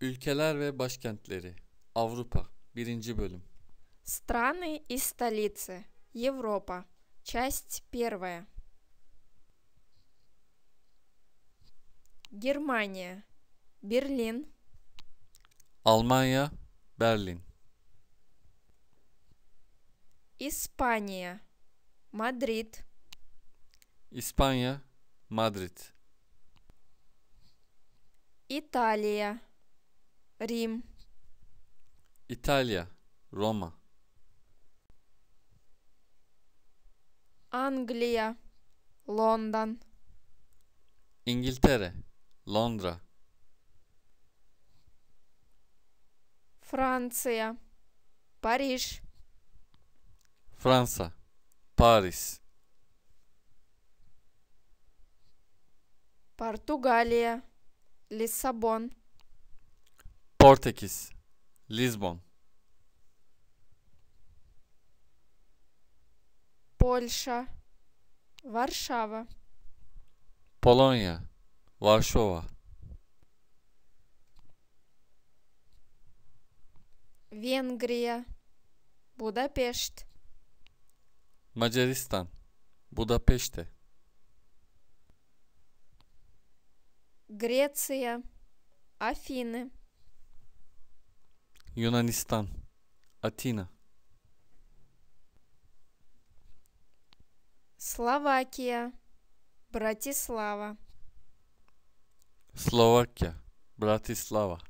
Ülkeler ve başkentleri Avrupa 1. bölüm Страны и столицы Европа Часть 1 Германия Берлин Алмания. Берлин. Испания. Мадрид. Испания. Мадрид. Италия. Рим. Италия, Roma. Англия, Лондон. İngiltere, Лондра. Франция, Париж. Франция, Paris. Португалия, Лиссабон. Portekiz, Lisbon, Польша, Варшава, Polonya, Varşova, Венгрия, Будапешт, Macaristan, Budapeşte, Греция, Афины, Yunanistan Атина Словакия Братислава Словакия Братислава